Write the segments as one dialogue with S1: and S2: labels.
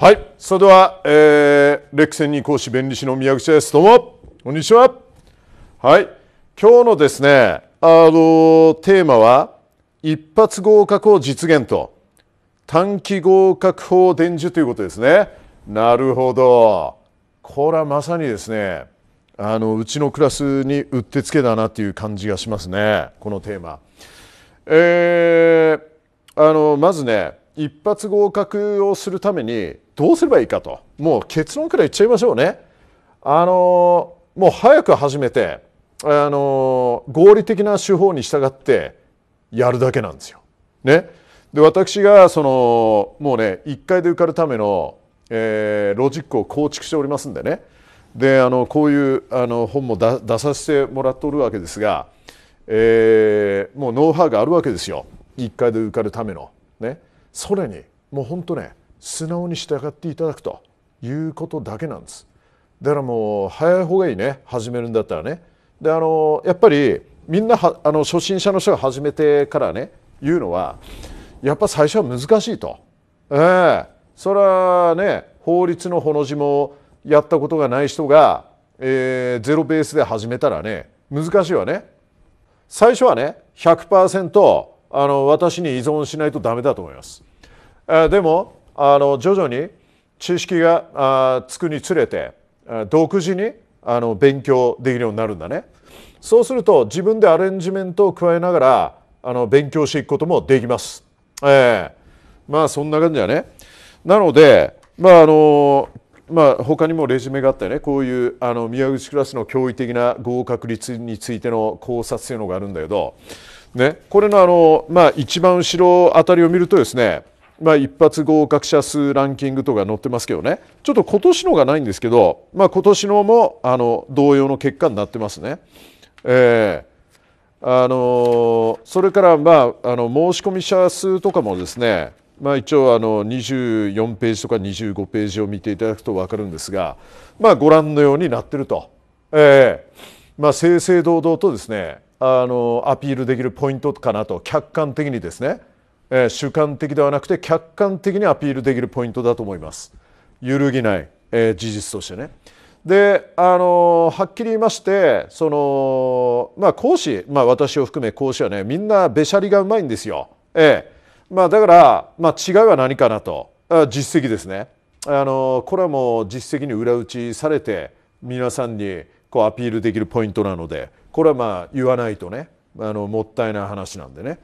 S1: はい、それでは、えー、レクセンに講師弁理士の宮口です。どうも、こんにちは。はい、今日のですね、あのテーマは一発合格を実現と短期合格法伝授ということですね。なるほど。これはまさにですね、あのうちのクラスにうってつけだなっていう感じがしますね。このテーマ。えー、あのまずね。一発合格をするためにどうすればいいかともう結論から言っちゃいましょうね。あのもう早く始めてあの合理的な手法に従ってやるだけなんですよ。ね、で私がそのもうね1階で受かるための、えー、ロジックを構築しておりますんでねであのこういうあの本も出させてもらっておるわけですが、えー、もうノウハウがあるわけですよ1階で受かるための。ね、それにもう本当ね素直に従っていただくということだけなんですだからもう早い方がいいね始めるんだったらねであのやっぱりみんなはあの初心者の人が始めてからね言うのはやっぱ最初は難しいと、えー、それはね法律のほの字もやったことがない人が、えー、ゼロベースで始めたらね難しいわね最初はね100%あの私に依存しないとダメだと思います、えー、でもあの徐々に知識がつくにつれて独自にあの勉強できるようになるんだね。そうすると自分でアレンジメントを加えながらあの勉強していくこともできます。えー、まあそんな感じだね。なので、まああのまあ、他にもレジュメがあってねこういうあの宮口クラスの驚異的な合格率についての考察というのがあるんだけど、ね、これのあの、まあ、一番後ろあたりを見るとですねまあ、一発合格者数ランキングとか載ってますけどねちょっと今年のがないんですけど、まあ、今年のもあの同様の結果になってますね。えー、あのー、それから、まあ、あの申し込み者数とかもですね、まあ、一応あの24ページとか25ページを見ていただくと分かるんですが、まあ、ご覧のようになってると、えーまあ、正々堂々とですねあのアピールできるポイントかなと客観的にですね主観的ではなくて客観的にアピールできるポイントだと思います揺るぎない、事実としてねであのはっきり言いましてそのまあ講師、まあ、私を含め講師はねみんなべしゃりがうまいんですよ、ええまあ、だから、まあ、違いは何かなと実績ですねあのこれはもう実績に裏打ちされて皆さんにこうアピールできるポイントなのでこれはまあ言わないとねあのもったいない話なんでね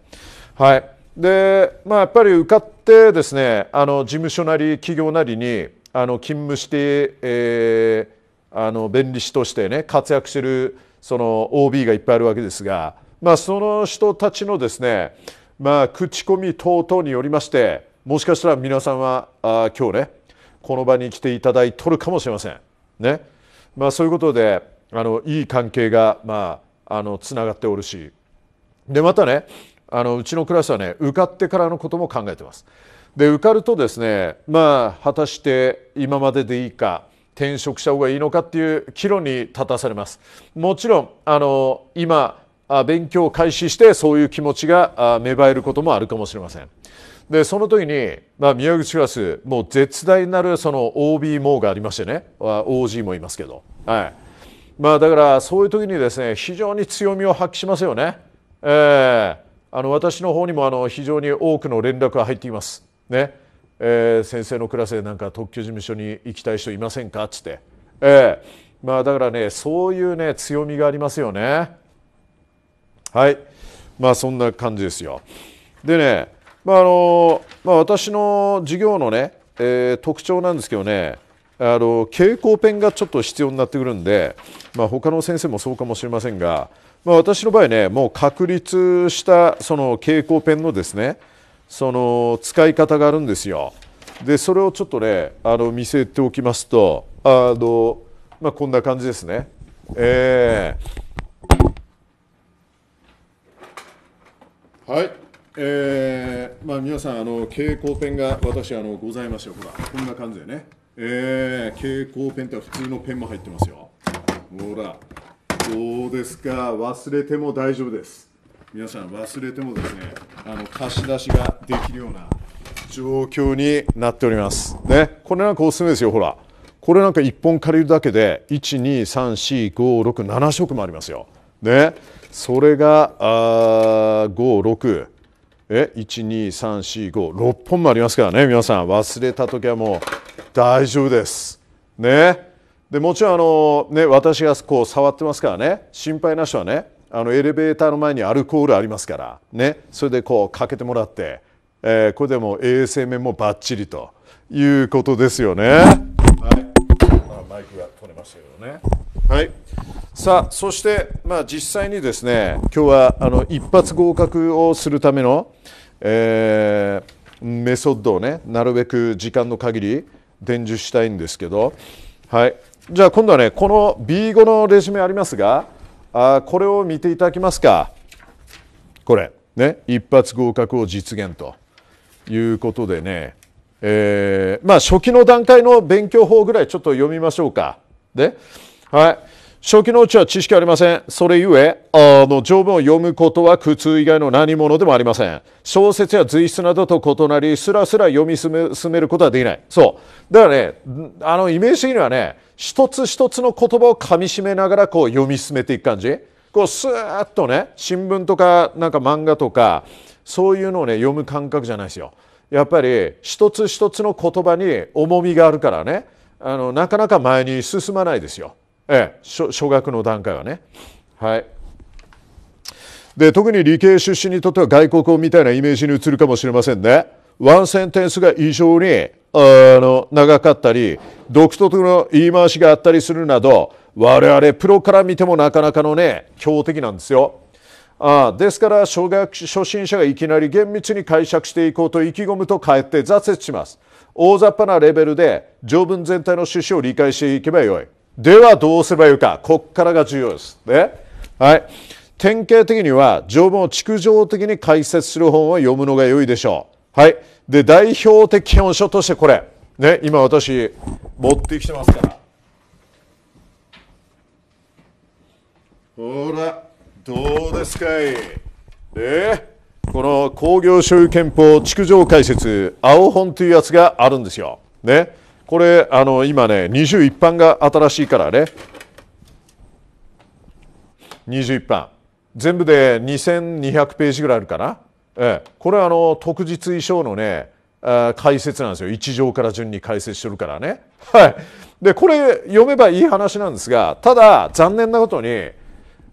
S1: はいで、まあ、やっぱり受かってですねあの事務所なり企業なりにあの勤務して、えー、あの弁理士としてね活躍しているその OB がいっぱいあるわけですが、まあ、その人たちのですね、まあ、口コミ等々によりましてもしかしたら皆さんはあ今日ねこの場に来ていただいとるかもしれません。ねまあ、そういうことであのいい関係が、まあ、あのつながっておるしでまたねあのうちのクラスはね受かってからのことも考えてます。で受かるとですねまあ果たして今まででいいか転職した方がいいのかっていう岐路に立たされます。もちろんあの今勉強を開始してそういう気持ちが芽生えることもあるかもしれません。でその時に、まあ、宮口クラスもう絶大なるその OB もがありましてね OG もいますけど、はいまあ、だからそういう時にですね非常に強みを発揮しますよね。えー、あの私の方にもあの非常に多くの連絡が入っています。ねえー、先生のクラスでなんか特許事務所に行きたい人いませんかっつって、えーまあ、だからねそういうね強みがありますよね。はいまあそんな感じですよ。でね、まああのまあ、私の授業のね、えー、特徴なんですけどねあの蛍光ペンがちょっと必要になってくるんで、まあ、他の先生もそうかもしれませんがまあ、私の場合ねもう確立したその蛍光ペンのですねその使い方があるんですよ。でそれをちょっとねあの見せておきますとあの、まあ、こんな感じですね。えー、はいえーまあ、皆さんあの蛍光ペンが私あのございますよほらこんな感じでね、えー、蛍光ペンって普通のペンも入ってますよほらそうですか、忘れても大丈夫です。皆さん、忘れてもですね、あの貸し出しができるような状況になっております。ね、これなんかおすすめですよ、ほら。これなんか1本借りるだけで、1、2、3、4、5、6、7色もありますよ。ね、それが、あ5、6、え1、2、3、4、5、6本もありますからね、皆さん、忘れた時はもう大丈夫です。ね。でもちろんあの、ね、私がこう触ってますからね心配な人はねあのエレベーターの前にアルコールありますから、ね、それでこうかけてもらって、えー、これでも衛生面もばっちりということですよね。はい、あ、マイクが取れましたけどね。はい、さあそして、まあ、実際にですね今日はあの一発合格をするための、えー、メソッドをねなるべく時間の限り伝授したいんですけど、はいじゃあ今度はねこの B5 のレジュメありますがあこれを見ていただきますかこれね一発合格を実現ということでね、えー、まあ初期の段階の勉強法ぐらいちょっと読みましょうか。ではい初期のうちは知識ありません。それゆえ、あの、条文を読むことは苦痛以外の何者でもありません。小説や随筆などと異なり、すらすら読み進めることはできない。そう。だからね、あの、イメージ的にはね、一つ一つの言葉を噛みしめながらこう読み進めていく感じ。こう、スーッとね、新聞とか、なんか漫画とか、そういうのをね、読む感覚じゃないですよ。やっぱり、一つ一つの言葉に重みがあるからね、あの、なかなか前に進まないですよ。ええ、初学の段階はね。はい、で特に理系出身にとっては外国語みたいなイメージに移るかもしれませんね。ワンセンテンスが異常にあの長かったり独特の言い回しがあったりするなど我々プロから見てもなかなかのね強敵なんですよ。あですから初学初心者がいきなり厳密に解釈していこうと意気込むとかえって挫折します。大雑把なレベルで条文全体の趣旨を理解していけばよい。ではどうすればいいか。ここからが重要です。ね。はい。典型的には条文を築情的に解説する本を読むのが良いでしょう。はい。で、代表的基本書としてこれ。ね、今私持ってきてますから。ほら、どうですかい。ね、この工業所有憲法築城解説、青本というやつがあるんですよ。ね。これあの今ね21版が新しいからね21版全部で2200ページぐらいあるかな、ええ、これはあの特実衣装のね解説なんですよ一条から順に解説してるからね。はい、でこれ読めばいい話なんですがただ残念なことに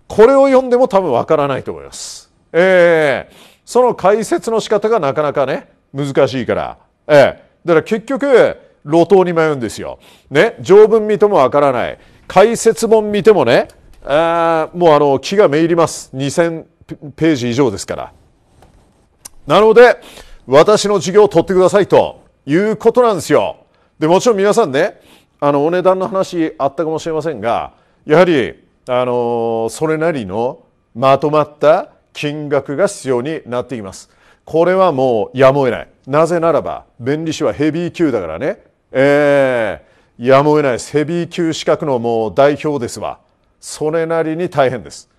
S1: これを読んでも多分わからないと思います。ええー、その解説の仕方がなかなかね難しいから。ええ、だから結局路頭に迷うんですよ。ね、条文見てもわからない。解説本見てもね、あもうあの気がめいります。2000ページ以上ですから。なので、私の授業を取ってくださいということなんですよ。で、もちろん皆さんね、あの、お値段の話あったかもしれませんが、やはり、あの、それなりのまとまった金額が必要になっています。これはもうやむを得ない。なぜならば、弁理士はヘビー級だからね、えー、やむを得ないセビー級資格のもう代表ですわそれなりに大変です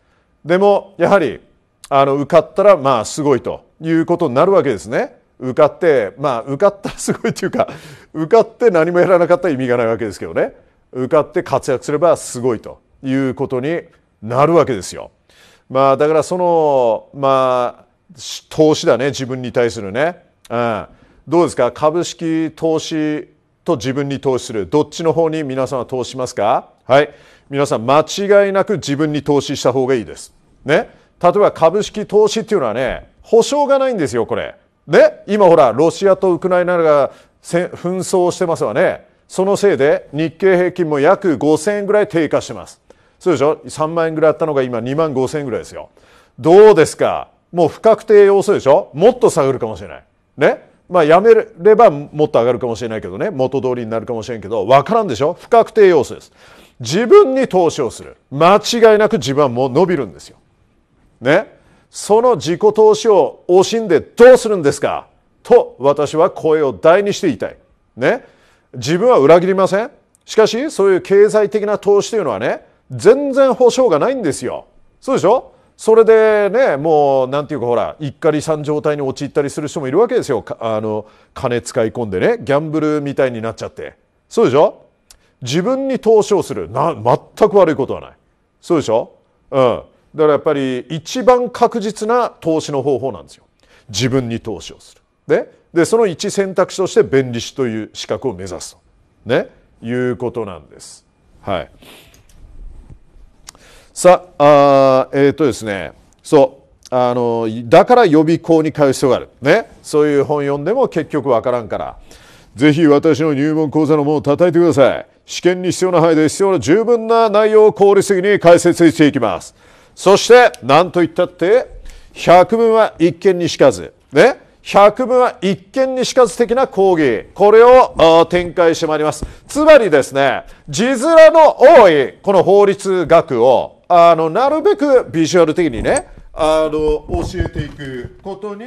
S1: でもやはりあの受かったらまあすごいということになるわけですね受かってまあ受かったらすごいというか受かって何もやらなかったら意味がないわけですけどね受かって活躍すればすごいということになるわけですよ。まあだからそのまあ投資だね自分に対するね、うん、どうですか株式投資と自分に投資するどっちの方に皆さんは投資しますかはい皆さん間違いなく自分に投資した方がいいですね例えば株式投資っていうのはね保証がないんですよこれね今ほらロシアとウクライナが紛争してますわねそのせいで日経平均も約5000円ぐらい低下してますそうでしょ3万円ぐらいあったのが今2万5000円ぐらいですよどうですかもう不確定要素でしょもっと下がるかもしれないねまあ、やめればもっと上がるかもしれないけどね元通りになるかもしれんけど分からんでしょ不確定要素です自分に投資をする間違いなく自分はもう伸びるんですよねその自己投資を惜しんでどうするんですかと私は声を大にして言いたいね自分は裏切りませんしかしそういう経済的な投資というのはね全然保証がないんですよそうでしょそれでねもうなんていうかほら一家離散状態に陥ったりする人もいるわけですよあの金使い込んでねギャンブルみたいになっちゃってそうでしょ自分に投資をするな全く悪いことはないそうでしょうんだからやっぱり一番確実な投資の方法なんですよ自分に投資をするででその一選択肢として弁理士という資格を目指すとねいうことなんですはい。さあ、えっ、ー、とですね、そう。あのだから予備校に通う必要がある、ね、そういう本読んでも結局わからんからぜひ私の入門講座の門を叩いてください試験に必要な範囲で必要な十分な内容を効率的に解説していきますそして何と言ったって百分は一見にしかずね百分は一見にしかず的な講義これを展開してまいりますつまりですね字面の多いこの法律学をあのなるべくビジュアル的にねあの教えていくことに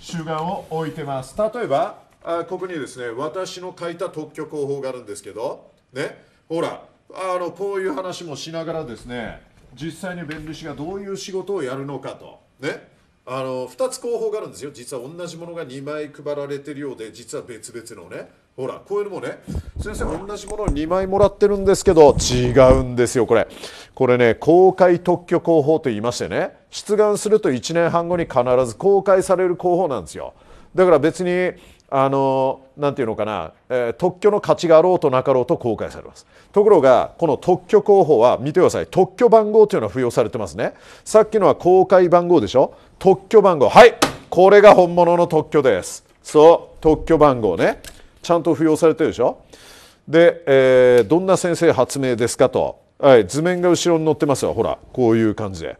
S1: 主眼を置いてます例えばあここにですね私の書いた特許広報があるんですけどねほらあのこういう話もしながらですね実際に弁理士がどういう仕事をやるのかとねあの2つ候補があるんですよ実は同じものが2枚配られてるようで実は別々のねほらこういうのもね先生同じものを2枚もらってるんですけど違うんですよこれこれね公開特許広報と言いましてね出願すると1年半後に必ず公開される広報なんですよだから別にあのなんていうのかな、えー、特許の価値があろうとなかろうと公開されますところがこの特許広報は見てください特許番号というのは付与されてますねさっきのは公開番号でしょ特許番号はいこれが本物の特許ですそう特許番号ねちゃんと付与されてるでしょで、えー、どんな先生発明ですかと、はい、図面が後ろに載ってますよほらこういう感じで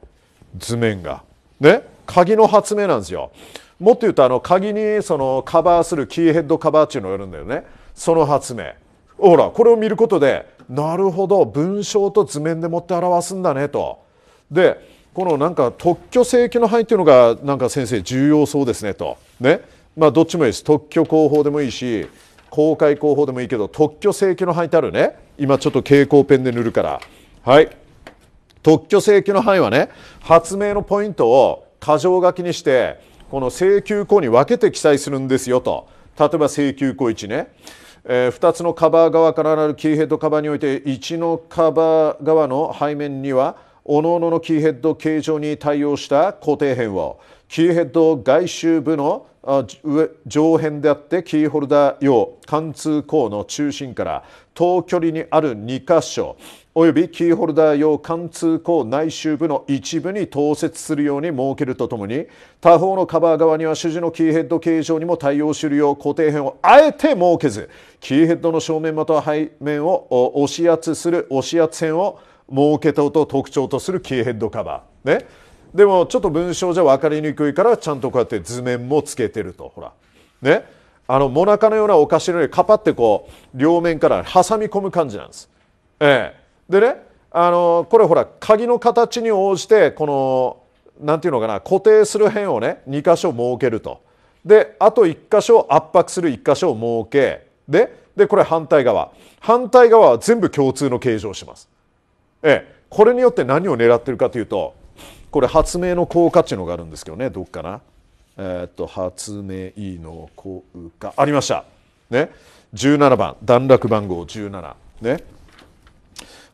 S1: 図面がね鍵の発明なんですよもっと言うとあの鍵にそのカバーするキーヘッドカバーっていうのをやるんだよねその発明ほらこれを見ることでなるほど文章と図面でもって表すんだねとでこのなんか特許請求の範囲っていうのがなんか先生重要そうですねとねまあどっちもいいです特許広報でもいいし公開広報でもいいけど特許請求の範囲ってあるね今ちょっと蛍光ペンで塗るからはい特許請求の範囲はね発明のポイントを箇条書きにしてこの請求項に分けて記載するんですよと例えば請求項1ね、えー、2つのカバー側からなるキーヘッドカバーにおいて1のカバー側の背面にはおのおののキーヘッド形状に対応した固定編をキーヘッド外周部の上辺であってキーホルダー用貫通口の中心から等距離にある2箇所およびキーホルダー用貫通口内周部の一部に統設するように設けるとともに他方のカバー側には主事のキーヘッド形状にも対応するよう固定編をあえて設けずキーヘッドの正面または背面を押し圧する押し圧線を儲けとを特徴とするキーヘッドカバー。ね。でもちょっと文章じゃ分かりにくいからちゃんとこうやって図面もつけてると。ほら。ね。あの、もなかのようなお菓子のようにカパってこう、両面から挟み込む感じなんです。ええ。でね、あの、これほら、鍵の形に応じて、この、なんていうのかな、固定する辺をね、2箇所設けると。で、あと1箇所圧迫する1箇所を設け、で、で、これ反対側。反対側は全部共通の形状をします。ええ、これによって何を狙ってるかというとこれ発明の効果っていうのがあるんですけどねどっかな、えー、っと発明の効果ありました、ね、17番段落番号17ね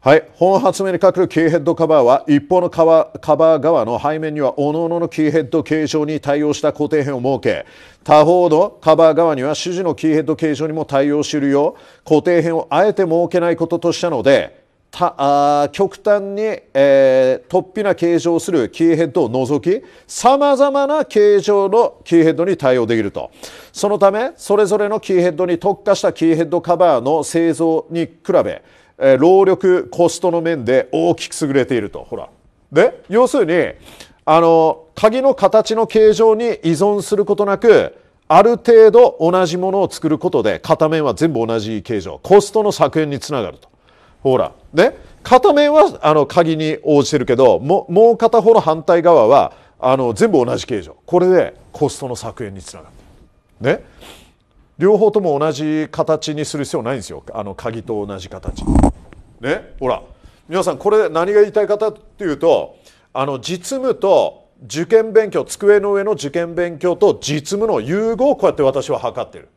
S1: はい、本発明にかけるキーヘッドカバーは一方のカバー側の背面には各々のキーヘッド形状に対応した固定片を設け他方のカバー側には主示のキーヘッド形状にも対応するよう固定片をあえて設けないこととしたのでたあ極端に、えー、突飛な形状をするキーヘッドを除きさまざまな形状のキーヘッドに対応できるとそのためそれぞれのキーヘッドに特化したキーヘッドカバーの製造に比べ、えー、労力コストの面で大きく優れているとほらで要するにあの鍵の形の形状に依存することなくある程度同じものを作ることで片面は全部同じ形状コストの削減につながるとほら。で、片面はあの鍵に応じてるけど、ももう片方の反対側はあの全部同じ形状。これでコストの削減につながる。ね。両方とも同じ形にする必要ないんですよ。あの鍵と同じ形。ね。ほら。皆さんこれ何が言いたい方っていうと、あの実務と受験勉強、机の上の受験勉強と実務の融合をこうやって私は測ってる。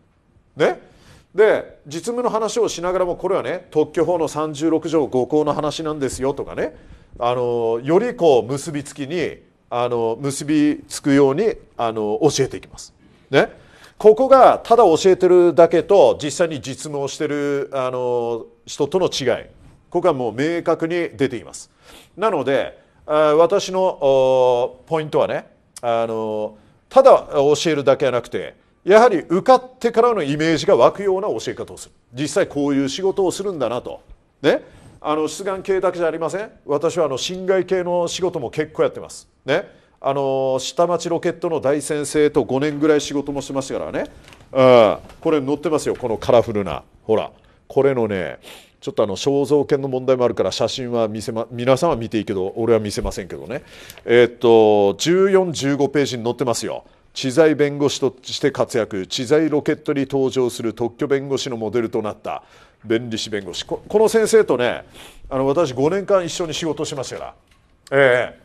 S1: ね。で実務の話をしながらもこれはね特許法の36条5項の話なんですよとかねあのよりこう結びつきにあの結びつくようにあの教えていきます。ね、ここがただ教えてるだけと実際に実務をしてるあの人との違いここがもう明確に出ています。なので私のポイントはねあのただ教えるだけじゃなくてやはり受かってからのイメージが湧くような教え方をする実際こういう仕事をするんだなとねあの出願系だけじゃありません私はあの侵害系の仕事も結構やってますねあの下町ロケットの大先生と5年ぐらい仕事もしてましたからね、これ載ってますよこのカラフルなほらこれのねちょっとあの肖像権の問題もあるから写真は見せ、ま、皆さんは見ていいけど俺は見せませんけどねえー、っと1415ページに載ってますよ知財弁護士として活躍知財ロケットに登場する特許弁護士のモデルとなった弁理士弁護士この先生とねあの私5年間一緒に仕事しましたからええ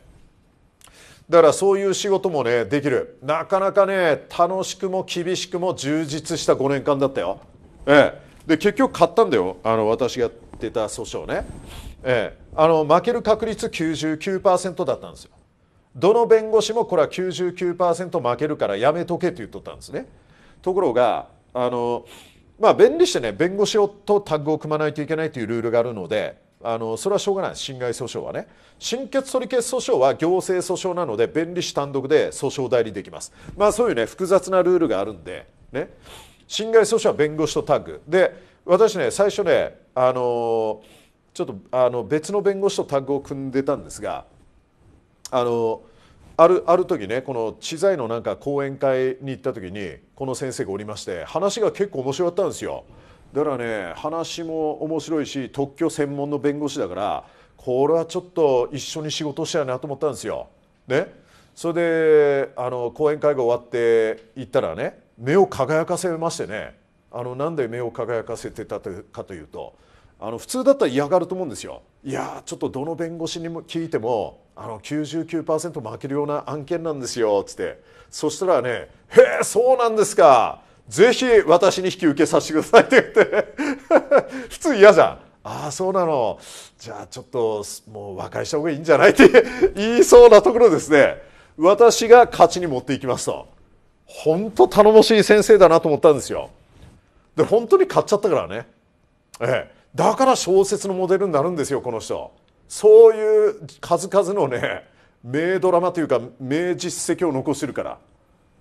S1: だからそういう仕事もねできるなかなかね楽しくも厳しくも充実した5年間だったよええで結局買ったんだよあの私が出た訴訟ねええあの負ける確率99%だったんですよどの弁護士もこれは99%負けるからやめとけと言っとったんですね。ところがあの、まあ、弁理士でね弁護士とタッグを組まないといけないというルールがあるのであのそれはしょうがない侵害訴訟はね侵決取り消し訴訟は行政訴訟なので弁理士単独で訴訟代理できますまあそういうね複雑なルールがあるんでね侵害訴訟は弁護士とタッグで私ね最初ねあのちょっとあの別の弁護士とタッグを組んでたんですがあのあるある時ねこの知財のなんか講演会に行った時にこの先生がおりまして話が結構面白かったんですよだからね話も面白いし特許専門の弁護士だからこれはちょっと一緒に仕事したいなと思ったんですよ。ね、それであの講演会が終わって行ったらね目を輝かせましてねあのなんで目を輝かせてたかというとあの普通だったら嫌がると思うんですよいやちょっとどの弁護士にも聞いてもあの99%負けるような案件なんですよっつってそしたらね「へえそうなんですかぜひ私に引き受けさせてください」って言って 普通嫌じゃん。ああそうなのじゃあちょっともう和解した方がいいんじゃないって言いそうなところですね私が勝ちに持っていきますと本当頼もしい先生だなと思ったんですよで本当に買っちゃったからねええだから小説のモデルになるんですよこの人そういう数々のね名ドラマというか名実績を残してるから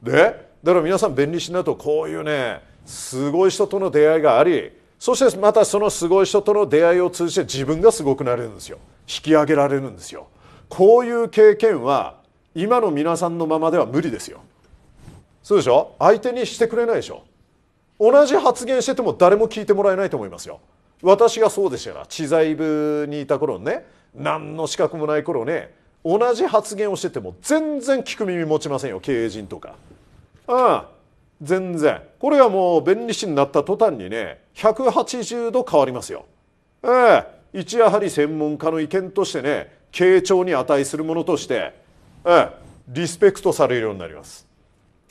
S1: でだから皆さん便利しないとこういうねすごい人との出会いがありそしてまたそのすごい人との出会いを通じて自分がすごくなれるんですよ引き上げられるんですよこういう経験は今の皆さんのままでは無理ですよそうでしょ相手にしてくれないでしょ同じ発言してても誰も聞いてもらえないと思いますよ私がそうでしたから知財部にいた頃ね何の資格もない頃ね同じ発言をしてても全然聞く耳持ちませんよ経営陣とか。ああ全然これがもう弁理士になった途端にね180度変わりますよ。ええ一やはり専門家の意見としてね傾聴に値するものとして、ええ、リスペクトされるようになります。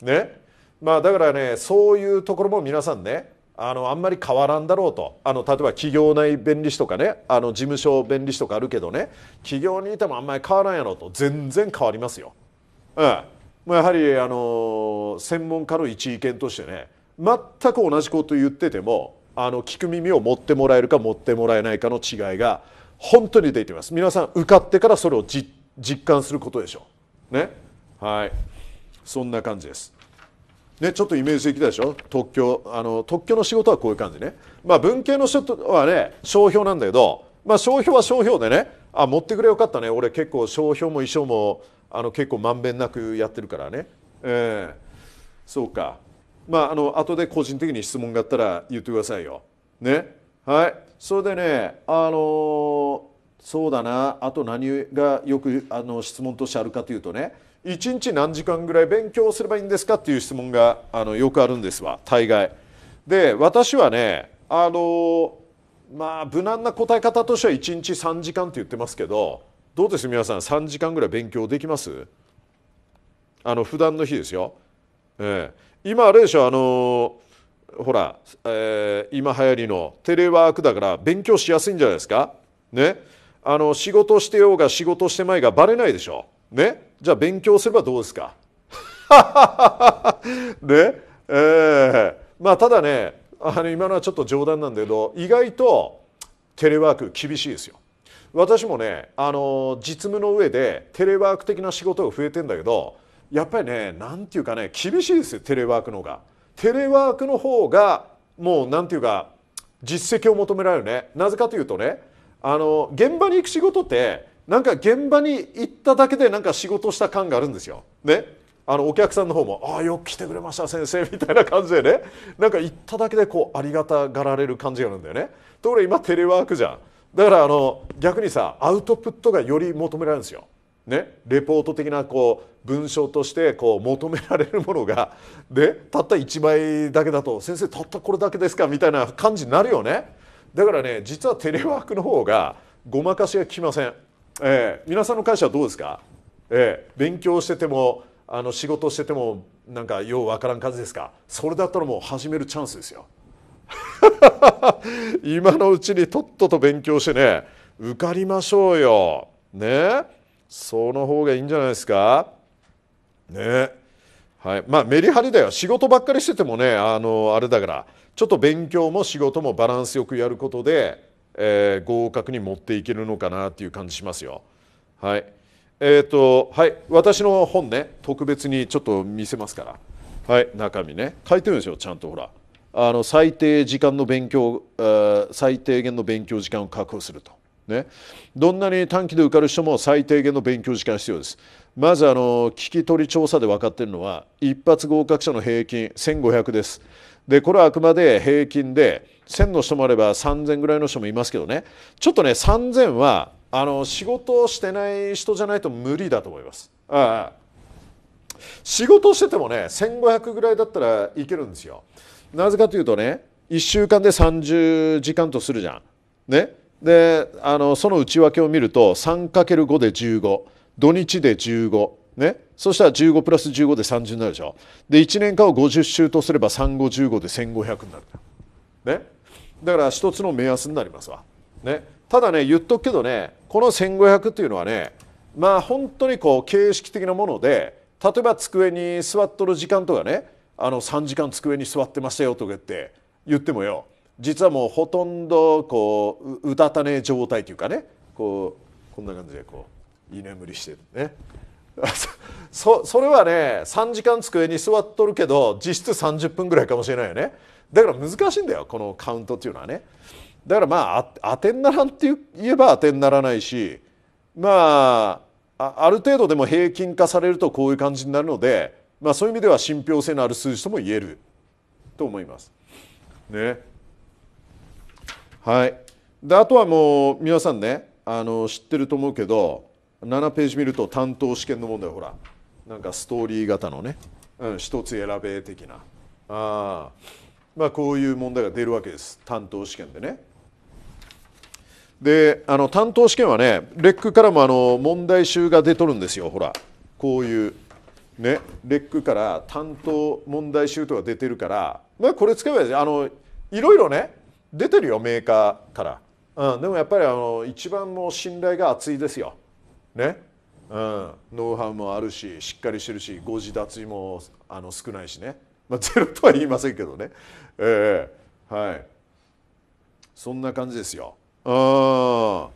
S1: ねまあだからねそういうところも皆さんねあのあんまり変わらんだろうとあの例えば企業内弁理士とかねあの事務所弁理士とかあるけどね企業にいてもあんまり変わらんやろうと全然変わりますよ。うん、もうやはりあの専門家の一意見としてね全く同じこと言っててもあの聞く耳を持ってもらえるか持ってもらえないかの違いが本当に出ています皆さん受かってからそれをじ実感することでしょうねはいそんな感じですね、ちょっとイメージできたでしょ特許あの特許の仕事はこういう感じね、まあ、文系の人はね商標なんだけど、まあ、商標は商標でねあ持ってくれよかったね俺結構商標も衣装もあの結構まんべんなくやってるからね、えー、そうかまああの後で個人的に質問があったら言ってくださいよねはいそれでねあのー、そうだなあと何がよくあの質問としてあるかというとね1日何時間ぐらい勉強すればいいんですかっていう質問があのよくあるんですわ大概。で私はねあのまあ無難な答え方としては1日3時間って言ってますけどどうです皆さん3時間ぐらい勉強できますあの普段の日ですよ。ええ、今あれでしょあのほら、えー、今流行りのテレワークだから勉強しやすいんじゃないですかねあの仕事してようが仕事してまいがバレないでしょねじゃあ勉強すればどうですか ねえー、まあただねあの今のはちょっと冗談なんだけど意外とテレワーク厳しいですよ。私もねあの実務の上でテレワーク的な仕事が増えてんだけどやっぱりね何て言うかね厳しいですよテレワークのが。テレワークの方がもう何て言うか実績を求められるね。なぜかというとねあの現場に行く仕事ってなんか現場に行っただけでなんか仕事した感があるんですよ。ね、あのお客さんの方も「ああよく来てくれました先生」みたいな感じでね なんか行っただけでこうありがたがられる感じがあるんだよね。ところが今テレワークじゃん。だからあの逆にさアウトプットがより求められるんですよ。ね、レポート的なこう文章としてこう求められるものがでたった1枚だけだと「先生たったこれだけですか」みたいな感じになるよねだからね実はテレワークの方がごまかしがきませんえー、皆さんの会社はどうですか、えー、勉強しててもあの仕事しててもなんかようわからん感じですかそれだったらもう始めるチャンスですよ 今のうちにとっとと勉強してね受かりましょうよねその方がいいんじゃないですかねはいまあ、メリハリだよ仕事ばっかりしててもねあのあれだからちょっと勉強も仕事もバランスよくやることでえー、合格に持っていけるのかなっていう感じしますよ。はいえーとはい、私の本ね特別にちょっと見せますから、はい、中身ね書いてるんですよちゃんとほらあの最低時間の勉強最低限の勉強時間を確保すると。ね、どんなに短期で受かる人も最低限の勉強時間必要です。まずあの聞き取り調査で分かっているのは一発合格者の平均1500です。でこれはあくまで平均で1000の人もあれば3000ぐらいの人もいますけどねちょっとね3000はあの仕事をしてない人じゃないと無理だと思います。ああ仕事しててもね1500ぐらいだったらいけるんですよ。なぜかというとね1週間で30時間とするじゃん。ね、であのその内訳を見ると 3×5 で15土日で15、ね、そしたら15プラス15で30になるでしょ。で1年間を50週とすれば3515で1500になる。ねだから一つの目安になりますわ。ね、ただね言っとくけどねこの1500っていうのはねまあ本当にこう形式的なもので例えば机に座っとる時間とかねあの3時間机に座ってましたよとかって言ってもよ実はもうほとんどこううたたね状態というかねこうこんな感じでこう居眠りしてるね そそれはね3時間机に座っとるけど実質30分ぐらいかもしれないよね。だから難しいんだよこのカウントっていうのはね。だからまあ当てにならんって言えば当てにならないしまあある程度でも平均化されるとこういう感じになるので、まあ、そういう意味では信憑性のある数字とも言えると思います。ね。はい、であとはもう皆さんねあの知ってると思うけど7ページ見ると担当試験の問題ほらなんかストーリー型のね、うん、一つ選べ的な。あまあ、こういう問題が出るわけです担当試験でね。であの担当試験はねレックからもあの問題集が出とるんですよほらこういう、ね、レックから担当問題集とか出てるから、まあ、これ使えばいいですあのいろいろね出てるよメーカーから。うん、でもやっぱりあの一番もう信頼が厚いですよ。ね、うん、ノウハウもあるししっかりしてるし誤字脱衣もあの少ないしね。まあ、ゼロとは言いませんけどね、えー、はいそんな感じですよ。あ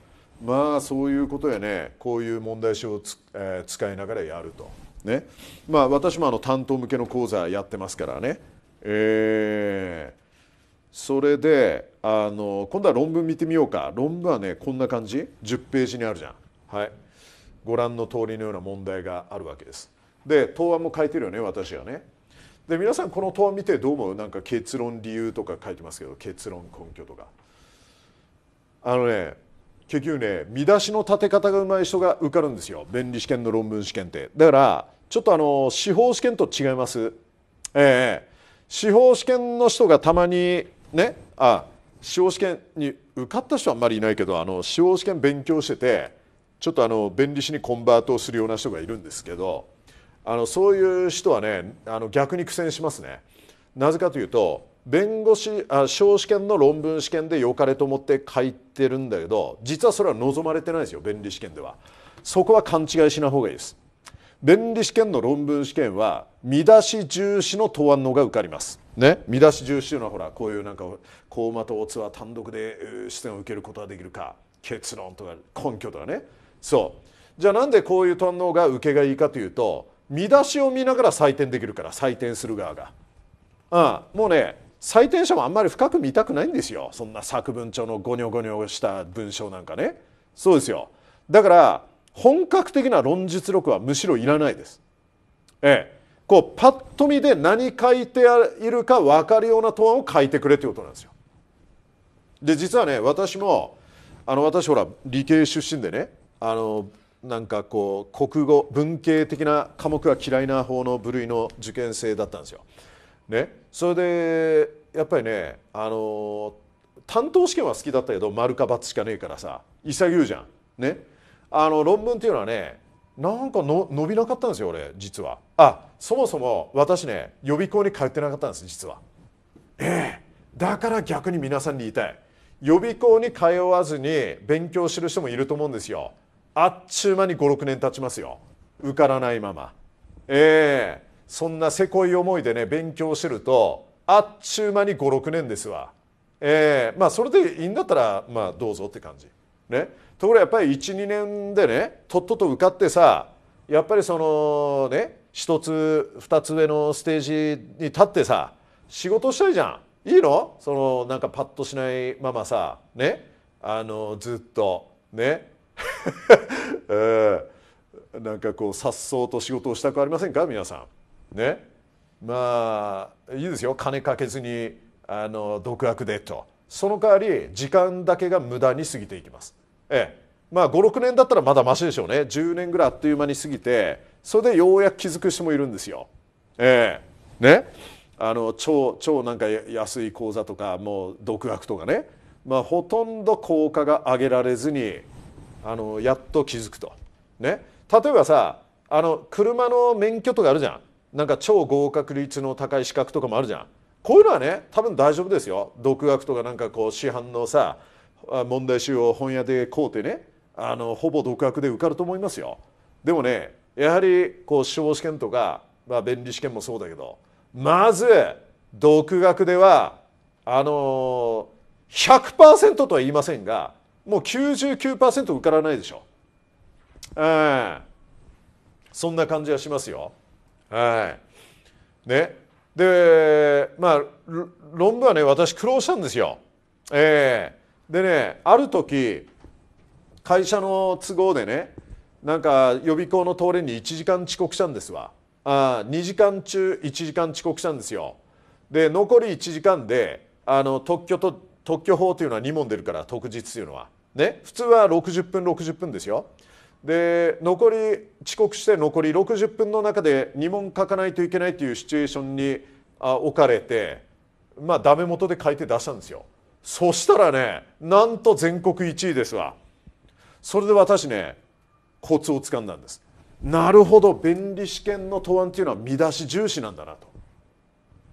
S1: まあそういうことやねこういう問題集をつ、えー、使いながらやると。ねまあ、私もあの担当向けの講座やってますからね、えー、それであの今度は論文見てみようか論文はねこんな感じ10ページにあるじゃん、はい、ご覧の通りのような問題があるわけですで答案も書いてるよね私はねで皆さんこの問を見てどう思うなんか結論理由とか書いてますけど結論根拠とかあのね結局ね見出しの立て方がうまい人が受かるんですよ弁理試験の論文試験ってだからちょっとあの司法試験と違いますええ司法試験の人がたまにねあ司法試験に受かった人はあんまりいないけどあの司法試験勉強しててちょっとあの弁理士にコンバートをするような人がいるんですけどあのそういう人はねあの逆に苦戦しますね。なぜかというと弁護士あ司験の論文試験で良かれと思って書いてるんだけど実はそれは望まれてないですよ弁理試験では。そこは勘違いしない方がいいです。弁理試験の論文試験は見出し重視の答案のが受かります。ね、見出し重視のはほらこういうなんか高馬とオツは単独で視点を受けることができるか結論とか根拠とかねそうじゃあなんでこういう単能が受けがいいかというと見出しを見ながら採点できるから採点する側が、うん、もうね採点者もあんまり深く見たくないんですよそんな作文帳のゴニョゴニョした文章なんかねそうですよだから本格的な論述力はむしろいらないです。ええ、こうパッと見で何書いているか分かるような答案を書いてくれということなんですよ。で実はね私もあの私ほら理系出身でねあのなんかこう国語文系的な科目が嫌いな方の部類の受験生だったんですよ。ね、それでやっぱりねあの担当試験は好きだったけど丸か×しかねえからさ潔いじゃん。ね、あの論文っていうのはねなんかの伸びなかったんですよ俺実は。あそもそも私ね予備校に通ってなかったんです実は。ええだから逆に皆さんに言いたい。予備校に通わずに勉強してる人もいると思うんですよ。あっちゅう間に56年経ちますよ受からないままええー、そんなせこい思いでね勉強してるとあっちゅう間に56年ですわええー、まあそれでいいんだったらまあどうぞって感じねところがやっぱり12年でねとっとと受かってさやっぱりそのね一つ二つ上のステージに立ってさ仕事したいじゃんいいのそのなんかパッとしないままさねあのずっとねえ ー、なんかこう颯爽と仕事をしたくありませんか皆さん。ねまあいいですよ金かけずにあの独学でとその代わり時間だけが無駄に過ぎていきます。ええまあ、56年だったらまだましでしょうね10年ぐらいあっという間に過ぎてそれでようやく気づく人もいるんですよ。ええねあの超超なんか安い講座とかもう独学とかね、まあ、ほとんど効果が上げられずにあのやっと気づくと。ね、例えばさあの車の免許とかあるじゃんなんか超合格率の高い資格とかもあるじゃんこういうのはね多分大丈夫ですよ独学とかなんかこう市販のさ問題集を本屋で買うてねあのほぼ独学で受かると思いますよでもねやはりこう司法試験とか、まあ、便利試験もそうだけどまず独学ではあのー、100%とは言いませんがもう99%受からないでしょ。えー、そんな感じはしますよ。はい、ね、でまあ論文はね私苦労したんですよ。えー、でねある時会社の都合でねなんか予備校の通りに1時間遅刻したんですわ。あ2時間中1時間遅刻したんですよ。で残り1時間であの特許と特許法というのは2問出るから特実というのはね普通は60分60分ですよで残り遅刻して残り60分の中で2問書かないといけないというシチュエーションにあ置かれてまあダメ元で書いて出したんですよそしたらねなんと全国1位ですわそれで私ねコツをつかんだんですなるほど便利試験の答案っていうのは見出し重視なんだなと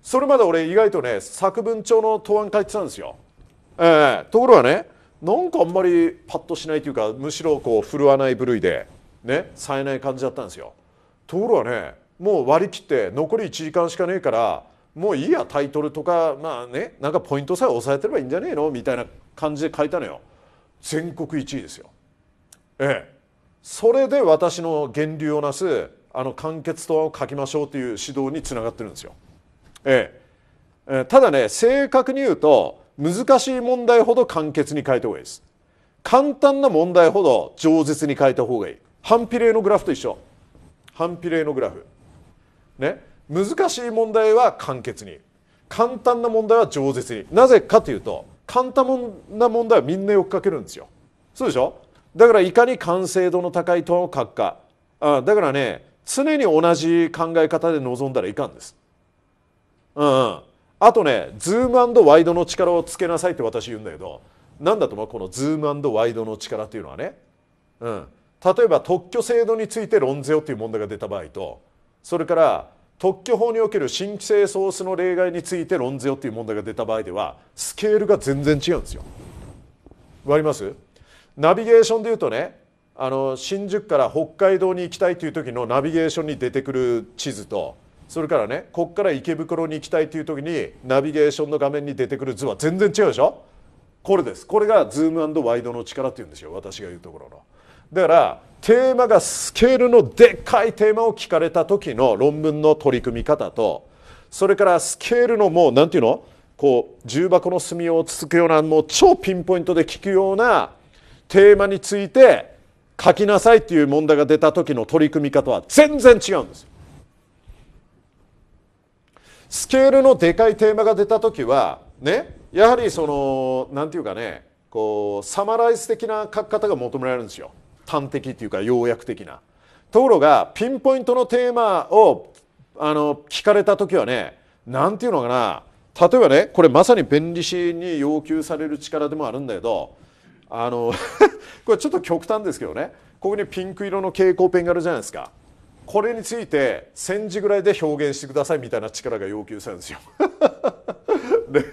S1: それまで俺意外とね作文帳の答案書いてたんですよえー、ところがねなんかあんまりパッとしないというかむしろこう振るわない部類でね冴えない感じだったんですよところがねもう割り切って残り1時間しかねえからもういいやタイトルとかまあねなんかポイントさえ押さえてればいいんじゃねえのみたいな感じで書いたのよ全国1位ですよええそれで私の源流をなすあの簡潔とを書きましょうという指導につながってるんですよええただね正確に言うと難しい問題ほど簡潔に変えた方がいいです簡単な問題ほど饒舌に変えた方がいい反比例のグラフと一緒反比例のグラフね難しい問題は簡潔に簡単な問題は饒舌になぜかというと簡単な問題はみんなよくかけるんですよそうでしょだからいかに完成度の高い問を書くかあだからね常に同じ考え方で臨んだらいかんですうん、うんあとねズームワイドの力をつけなさいって私言うんだけど何だと思うこのズームワイドの力っていうのはね、うん、例えば特許制度について論ぜよっていう問題が出た場合とそれから特許法における新規性ソースの例外について論ぜよっていう問題が出た場合ではスケールが全然違うんですよ。わかりますナビゲーションで言うとねあの新宿から北海道に行きたいという時のナビゲーションに出てくる地図とそれからねこっから池袋に行きたいという時にナビゲーションの画面に出てくる図は全然違うでしょこれですこれがズームワイドの力っていうんですよ私が言うところの。だからテーマがスケールのでっかいテーマを聞かれた時の論文の取り組み方とそれからスケールのもう何て言うのこう重箱の隅をつつくようなもう超ピンポイントで聞くようなテーマについて書きなさいっていう問題が出た時の取り組み方は全然違うんです。スケールのでかいテーマが出た時はねやはりその何て言うかねこうサマライズ的な書き方が求められるんですよ端的っていうか要約的な。ところがピンポイントのテーマをあの聞かれた時はね何て言うのかな例えばねこれまさに弁理士に要求される力でもあるんだけどあの これちょっと極端ですけどねここにピンク色の蛍光ペンがあるじゃないですか。これについて千字ぐらいで表現してくださいみたいな力が要求されるんですよ。で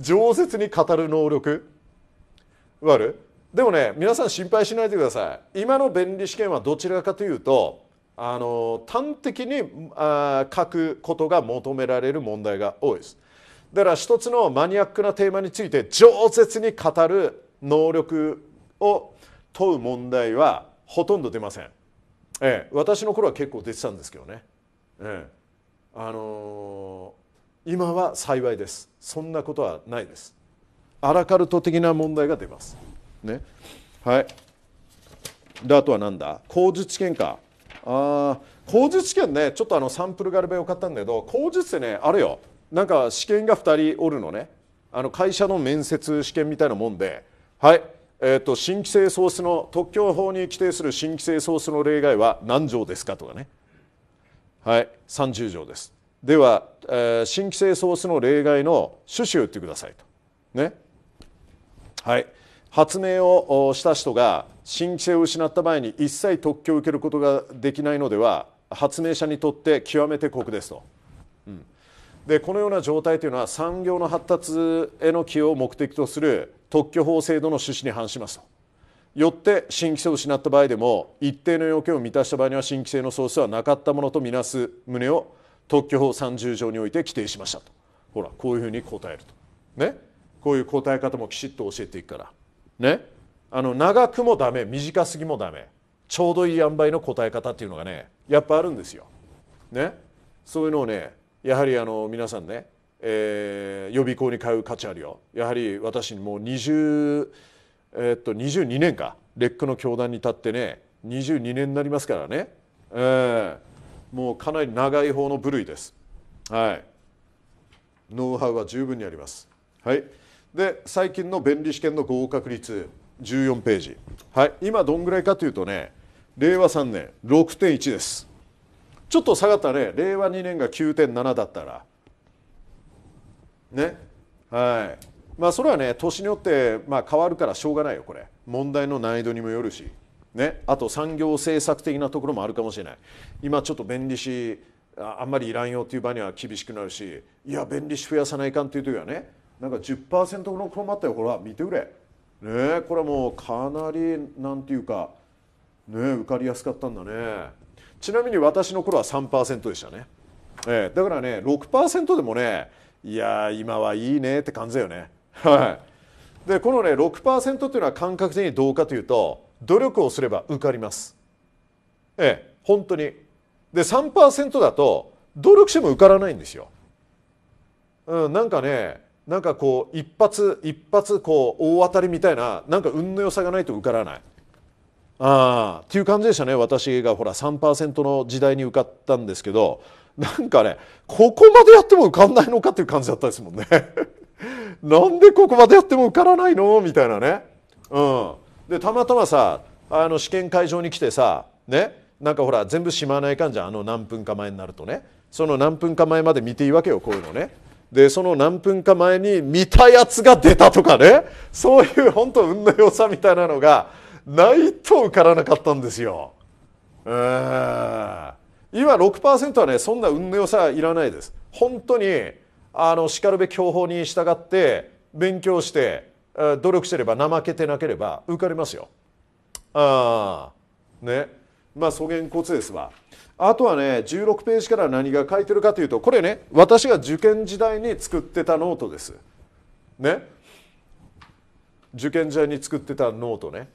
S1: 饒舌に語る能力わでもね皆さん心配しないでください今の便利試験はどちらかというとあの端的にあ書くことが求められる問題が多いですだから一つのマニアックなテーマについて常設に語る能力を問う問題はほとんど出ませんええ、私の頃は結構出てたんですけどね、ええあのー、今は幸いですそんなことはないですアラカルト的な問題が出ますねはいであとは何だ口述試験かあ口述試験ねちょっとあのサンプルガルベを買ったんだけど口述ってねあれよなんか試験が2人おるのねあの会社の面接試験みたいなもんではいえーと、新規性ソースの特許法に規定する新規性ソースの例外は何条ですかとかねはい30条ですでは、えー、新規性ソースの例外の趣旨を言ってくださいとねはい発明をした人が新規性を失った場合に一切特許を受けることができないのでは発明者にとって極めて酷ですと。うんでこのような状態というのは産業の発達への寄与を目的とする特許法制度の趣旨に反しますとよって新規性を失った場合でも一定の要件を満たした場合には新規性の創出はなかったものとみなす旨を特許法30条において規定しましたとほらこういうふうに答えるとねこういう答え方もきちっと教えていくからねあの長くもダメ短すぎもダメちょうどいい塩梅の答え方っていうのがねやっぱあるんですよ。ねそういうのをねやはりあの皆さんねえー、予備校に通う価値あるよやはり私もう20、えー、っと22年かレックの教団に立ってね22年になりますからね、えー、もうかなり長い方の部類ですはいノウハウは十分にありますはいで最近の便利試験の合格率14ページはい今どんぐらいかというとね令和3年6.1ですちょっと下がったね令和2年が9.7だったらねはいまあそれはね年によってまあ変わるからしょうがないよこれ問題の難易度にもよるしねあと産業政策的なところもあるかもしれない今ちょっと便利しあんまりいらんよっていう場には厳しくなるしいや便利し増やさないかんっていう時はねなんか10%のこもあったよほら見てくれねこれはもうかなりなんていうかね受かりやすかったんだねちなみに私の頃は3%でしたね、えー、だからね6%でもねいや今はいいねって感じだよね。はい、でこのね6%というのは感覚的にどうかというと努力をすれば受かります。ええ本当に。で3%だと努力しても受からないんですよ。うん、なんかねなんかこう一発一発こう大当たりみたいななんか運の良さがないと受からない。あっていう感じでしたね私がほら3%の時代に受かったんですけどなんかねここまでやっても受かんないのかっていう感じだったですもんね なんでここまでやっても受からないのみたいなねうんでたまたまさあの試験会場に来てさねなんかほら全部しまわないかんじゃんあの何分か前になるとねその何分か前まで見ていいわけよこういうのねでその何分か前に見たやつが出たとかねそういう本当運の良さみたいなのがないと受からなかったんですよ。うー今6%はねそんな運の良さはいらないです本当にあのしかるべき方法に従って勉強して努力してれば怠けてなければ受かりますよああねまあ粗言骨ですわあとはね16ページから何が書いてるかというとこれね私が受験時代に作ってたノートですね受験時代に作ってたノートね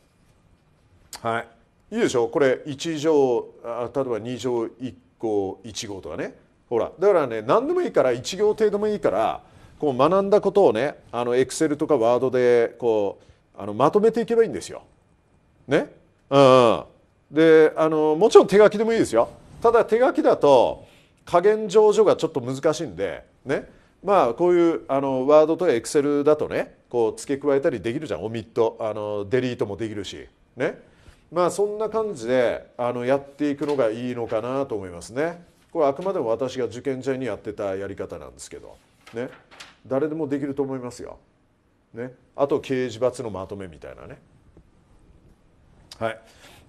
S1: はいいいでしょこれ1乗例えば2乗1項1号とかねほらだからね何でもいいから1行程度もいいからこう学んだことをねあのセルとかワードでこうあのまとめていけばいいんですよ。ねうんであのもちろん手書きでもいいですよ。ただ手書きだと加減上場がちょっと難しいんでねまあこういうあのワードとエクセルだとねこう付け加えたりできるじゃんオミットあのデリートもできるしね。まあそんな感じであのやっていくのがいいのかなと思いますね。これあくまでも私が受験時代にやってたやり方なんですけど、ね、誰でもできると思いますよ。ね、あと刑事罰のまとめみたいなね。はい、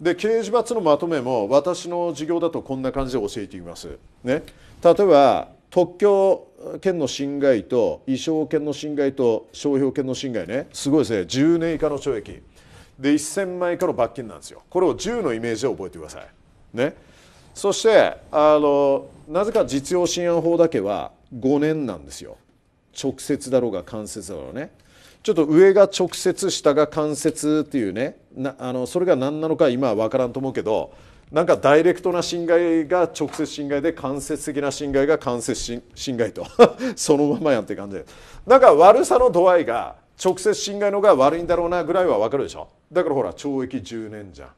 S1: で刑事罰のまとめも私の授業だとこんな感じで教えています。ね、例えば特許権の侵害と衣装権の侵害と商標権の侵害ねすごいですね10年以下の懲役で1000万以下の罰金なんですよこれを10のイメージで覚えてくださいねそしてあのなぜか実用新案法だけは5年なんですよ直接だろうが間接だろうねちょっと上が直接下が間接っていうねなあのそれが何なのか今は分からんと思うけどなんかダイレクトな侵害が直接侵害で間接的な侵害が間接侵害と そのままやんって感じでなんか悪さの度合いが直接侵害の方が悪いんだろうなぐらいは分かるでしょだからほら懲役10年じゃん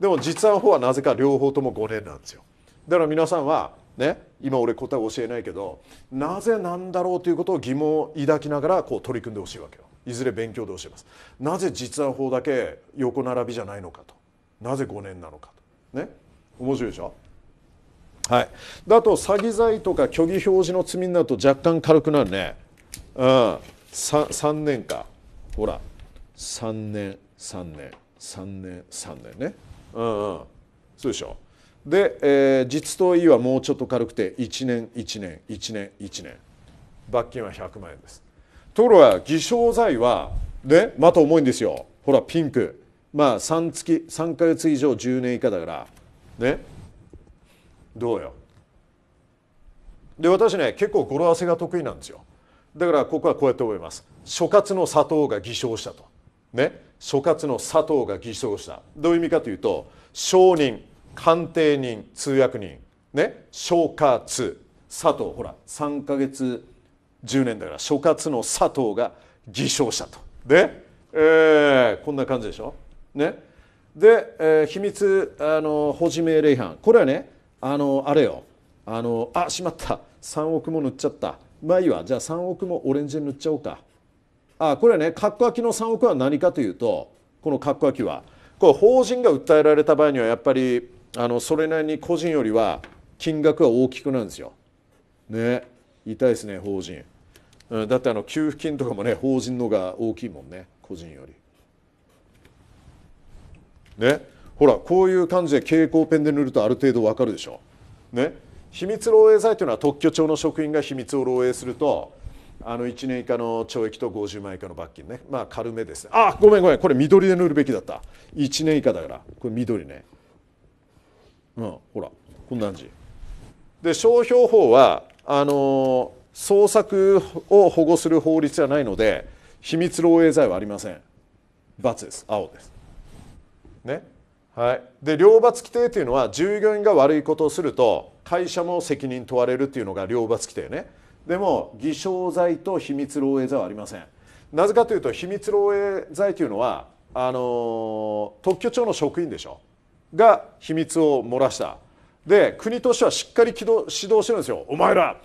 S1: でも実案法はなぜか両方とも5年なんですよだから皆さんはね今俺答え教えないけどなぜなんだろうということを疑問を抱きながらこう取り組んでほしいわけよいずれ勉強で教えますなぜ実案法だけ横並びじゃないのかとなぜ5年なのかとね面白いでしょはい、だと詐欺罪とか虚偽表示の罪になると若干軽くなるね、うん、3, 3年かほら3年3年3年3年ねうんうんそうでしょで、えー、実と E はもうちょっと軽くて1年1年1年1年罰金は100万円ですところが偽証罪はねまた重いんですよほらピンクまあ3月3か月以上10年以下だからねどうよで私ね結構語呂合わせが得意なんですよだからここはこうやって覚えます諸葛の佐藤が偽証したとね、諸葛の佐藤が偽証したどういう意味かというと証人鑑定人通訳人ね諸葛佐藤ほら3か月10年だから諸葛の佐藤が偽証したとで、えー、こんな感じでしょねで、えー、秘密あの保持命令違反これはねあのあれよあのあしまった3億も塗っちゃったまあいいわじゃあ3億もオレンジに塗っちゃおうかあこれはね格下きの3億は何かというとこの格下きはこれ法人が訴えられた場合にはやっぱりあのそれなりに個人よりは金額は大きくなるんですよ。ね痛いですね法人、うん、だってあの給付金とかもね法人のが大きいもんね個人より。ねほらこういう感じで蛍光ペンで塗るとある程度わかるでしょ。ね秘密漏洩罪というのは特許庁の職員が秘密を漏洩するとあの1年以下の懲役と50万以下の罰金ねまあ軽めですあごめんごめんこれ緑で塗るべきだった1年以下だからこれ緑ねうんほらこんな感じで商標法はあの捜索を保護する法律じゃないので秘密漏洩罪はありません罰です青ですねはい、で両罰規定というのは従業員が悪いことをすると会社も責任問われるというのが両罰規定ねでも偽証罪と秘密漏洩罪はありませんなぜかというと秘密漏洩罪というのはあの特許庁の職員でしょが秘密を漏らしたで国としてはしっかり指導してるんですよお前ら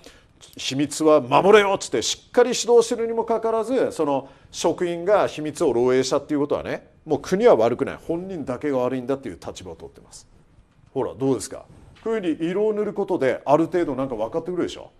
S1: 秘密は守れよっつってしっかり指導してるにもかかわらずその職員が秘密を漏洩したっていうことはねもう国は悪くない本人だけが悪いんだっていう立場を取ってますほらどうですかこういうふうに色を塗ることである程度なんか分かってくるでしょ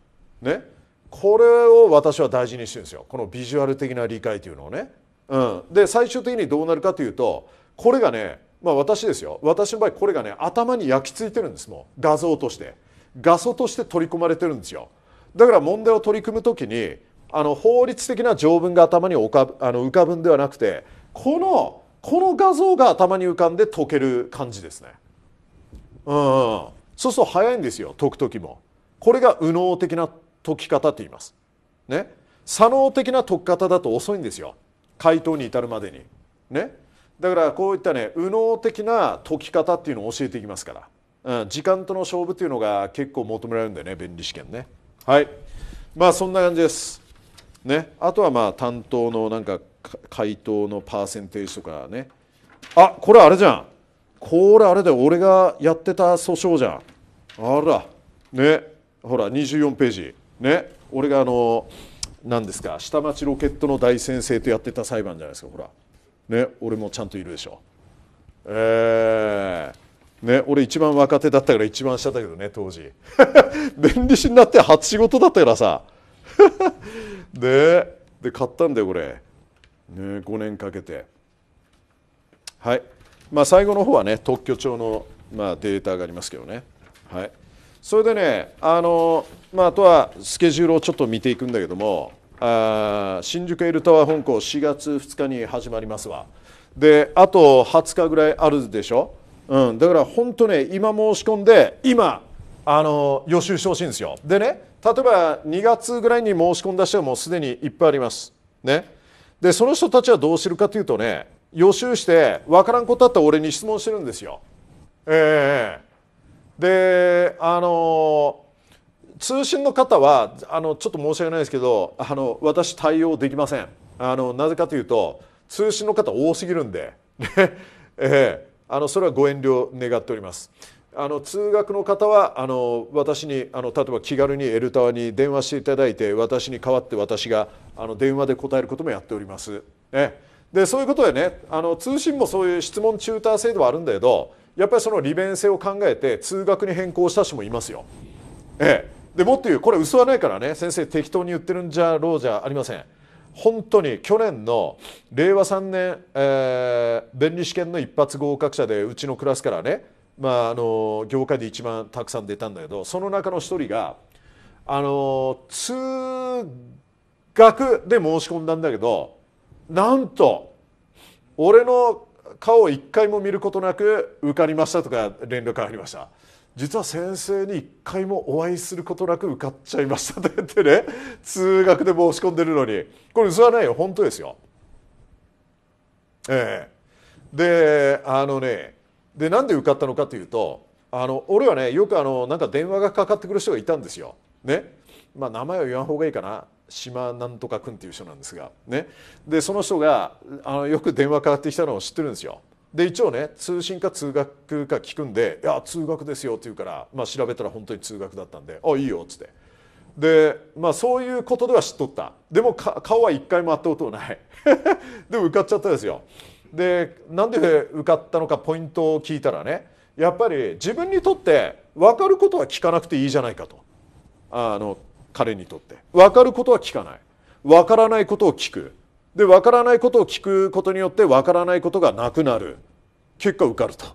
S1: ねこれを私は大事にしてるんですよこのビジュアル的な理解というのをね。うん、で最終的にどうなるかというとこれがね、まあ、私ですよ私の場合これがね頭に焼き付いてるんですもう画像として画素として取り込まれてるんですよだから問題を取り組む時にあの法律的な条文が頭に浮かぶあの浮かぶんではなくてこのこの画像が頭に浮かんで解ける感じですね。うん、そうすると早いんですよ解く時も。これが右脳的な解き方って言います。ね、左脳的な解き方だと遅いんですよ回答に至るまでに。ね、だからこういったね右脳的な解き方っていうのを教えていきますから、うん、時間との勝負っていうのが結構求められるんでね便利試験ね。はいまあそんな感じです。ね、あとはまあ担当のなんか回答のパーセンテージとかねあこれあれじゃんこれあれだよ俺がやってた訴訟じゃんあらねほら24ページね俺があの何ですか下町ロケットの大先生とやってた裁判じゃないですかほらね俺もちゃんといるでしょええー、ね俺一番若手だったから一番下だけどね当時 弁理士になって初仕事だったからさ でで買ったんだよこれ、ね、5年かけてはいまあ最後の方はね特許庁の、まあ、データがありますけどねはいそれでねあの、まあ、あとはスケジュールをちょっと見ていくんだけどもあ新宿エルタワー本校4月2日に始まりますわであと20日ぐらいあるでしょ、うん、だから本当ね今申し込んで今あの予習してほしいんですよでね例えば2月ぐらいに申し込んだ人はもうすでにいっぱいありますねでその人たちはどうするかというとね予習して分からんことあったら俺に質問してるんですよええーであの通信の方はあのちょっと申し訳ないですけどあの私対応できませんあのなぜかというと通信の方多すぎるんで えあのそれはご遠慮願っております。あの通学の方はあの私にあの例えば気軽にエルタワに電話していただいて私に代わって私があの電話で答えることもやっております。え、でそういうことでねあの通信もそういう質問チューター制度はあるんだけどやっぱりその利便性を考えて通学に変更した人もいますよ。ええ、でもっと言うこれ嘘はないからね先生適当に言ってるんじゃろうじゃありません。本当に去年の令和3年、えー、弁理試験の一発合格者でうちのクラスからね、まあ、あの業界で一番たくさん出たんだけどその中の一人があの通学で申し込んだんだけどなんと俺の顔を一回も見ることなく受かりましたとか連絡が入りました実は先生に一回もお会いすることなく受かっちゃいましたと言ってね通学で申し込んでるのにこれ嘘はないよ本当ですよええー、であのねでなんで受かったのかというとあの俺はねよくあのなんか電話がかかってくる人がいたんですよねまあ名前を言わん方がいいかな島なんとか君っていう人なんですが、ね、でその人があのよく電話かかってきたのを知ってるんですよ。で一応ね通信か通学か聞くんで「いや通学ですよ」って言うから、まあ、調べたら本当に通学だったんで「あいいよ」っつってで、まあ、そういうことでは知っとったでも顔は一回も会ったことない でも受かっちゃったですよでなんで受かったのかポイントを聞いたらねやっぱり自分にとって分かることは聞かなくていいじゃないかとあの彼にとって分かることは聞かない分からないことを聞くで分からないことを聞くことによって分からないことがなくなる結果受かると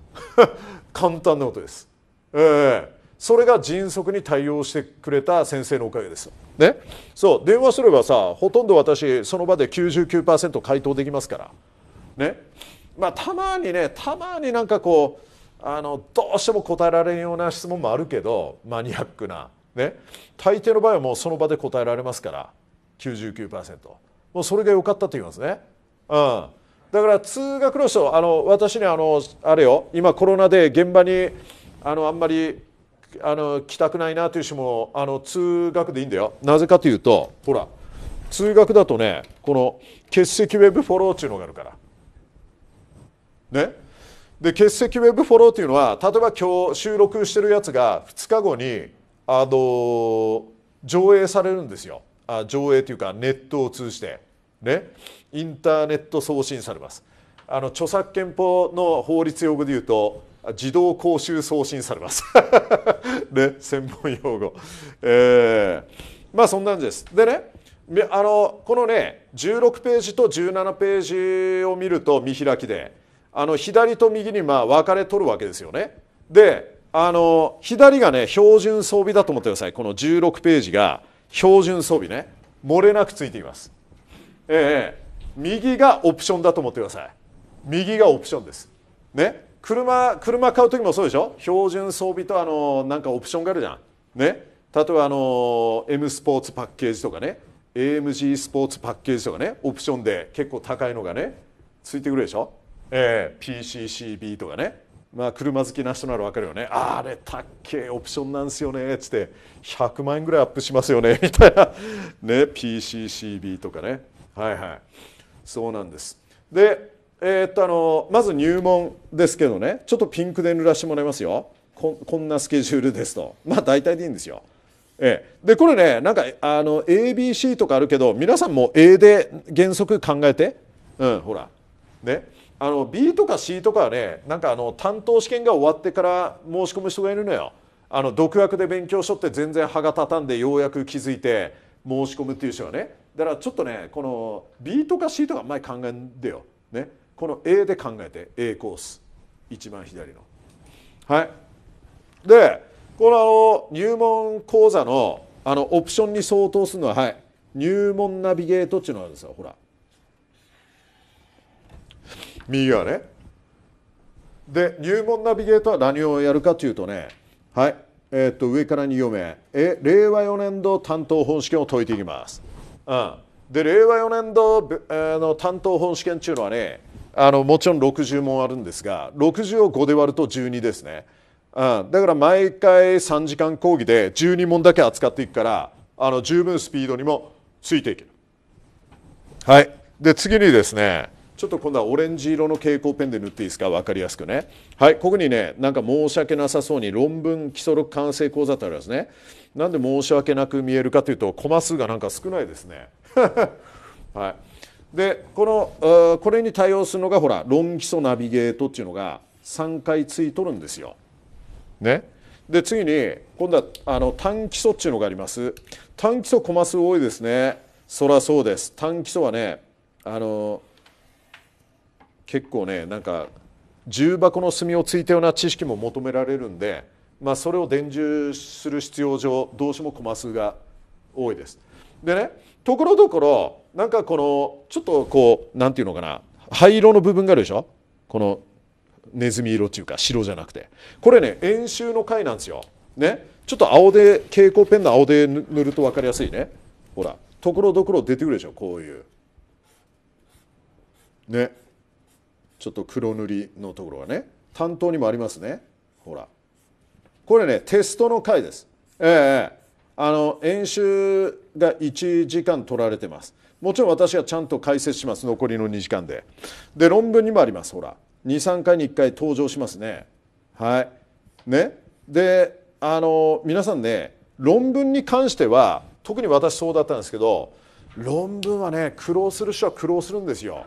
S1: 簡単なことです、えー、それが迅速に対応してくれた先生のおかげですねそう電話すればさほとんど私その場で99%回答できますからねまあたまにねたまになんかこうあのどうしても答えられんような質問もあるけどマニアックな。ね、大抵の場合はもうその場で答えられますから99%もうそれが良かったと言いますね。うん、だから通学路人あの私にあのあれよ今コロナで現場にあのあんまりあの来たくないなという人もあの通学でいいんだよなぜかというとほら通学だとねこの欠席ウェブフォローっていうのがあるから。ねで欠席ウェブフォローというのは例えば今日収録してるやつが2日後にあの上映されるんですよあ上映というかネットを通じてねインターネット送信されますあの著作権法の法律用語で言うと自動公衆送信されます ね専門用語えー、まあそんなんですでねあのこのね16ページと17ページを見ると見開きであの左と右にまあ分かれとるわけですよねであの左がね標準装備だと思ってくださいこの16ページが標準装備ね漏れなくついていますええ右がオプションだと思ってください右がオプションですね車車買う時もそうでしょ標準装備とあのなんかオプションがあるじゃんね例えばあの M スポーツパッケージとかね AMG スポーツパッケージとかねオプションで結構高いのがねついてくるでしょ、ええ PCCB とかねまあ、車好きな人なら分かるよねあれたっけオプションなんですよねっつって100万円ぐらいアップしますよね みたいなね PCCB とかねはいはいそうなんですでえー、っとあのまず入門ですけどねちょっとピンクで塗らせてもらいますよここんなスケジュールですとまあ大体でいいんですよええ、でこれねなんかあの ABC とかあるけど皆さんも A で原則考えて、うん、ほらねあの B とか C とかはねなんかあの担当試験が終わってから申し込む人がいるのよ。あの独学で勉強しとって全然歯が立たんでようやく気づいて申し込むっていう人がねだからちょっとねこの B とか C とか前考えんでよ、ね、この A で考えて A コース一番左の。はい、でこのあの入門講座のあのオプションに相当するのは、はい、入門ナビゲートっていうのがあるんですよほら右側ねで入門ナビゲートは何をやるかというとねはいえー、っと上から2行目え令和4年度担当本試験を解いていきます、うん、で令和4年度、えー、の担当本試験っていうのはねあのもちろん60問あるんですが60を5で割ると12ですね、うん、だから毎回3時間講義で12問だけ扱っていくからあの十分スピードにもついていけるはいで次にですねちょっと今度はオレンジ色の蛍光ペンで塗っていいですか分かりやすくねはいここにねなんか申し訳なさそうに論文基礎録完成講座ってありますねなんで申し訳なく見えるかというとコマ数がなんか少ないですね はいでこのこれに対応するのがほら論基礎ナビゲートっていうのが3回ついとるんですよねで次に今度はあの単基礎っていうのがあります単基礎コマ数多いですねそらそうです単基礎はねあの結構ねなんか重箱の墨をついたような知識も求められるんで、まあ、それを伝授する必要上どうしてもコマ数が多いです。でねところどころなんかこのちょっとこう何て言うのかな灰色の部分があるでしょこのネズミ色っていうか白じゃなくてこれね演習の回なんですよ。ねちょっと青で蛍光ペンの青で塗ると分かりやすいねほらところどころ出てくるでしょこういう。ねちょっと黒塗りのところがね担当にもありますねほらこれねテストの回ですええあの演習が1時間取られてますもちろん私はちゃんと解説します残りの2時間でで論文にもありますほら23回に1回登場しますねはいねであの皆さんね論文に関しては特に私そうだったんですけど論文はね苦労する人は苦労するんですよ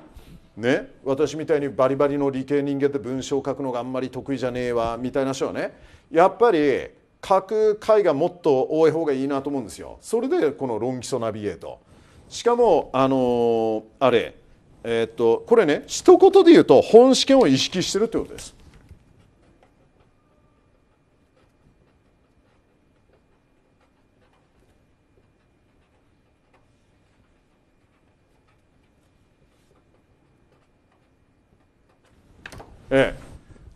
S1: ね、私みたいにバリバリの理系人間って文章を書くのがあんまり得意じゃねえわみたいな人はねやっぱり書く回がもっと多い方がいいなと思うんですよ。それでこの「論基礎ナビゲート」。しかもあのー、あれ、えー、っとこれね一言で言うと本試験を意識してるってことです。ええ、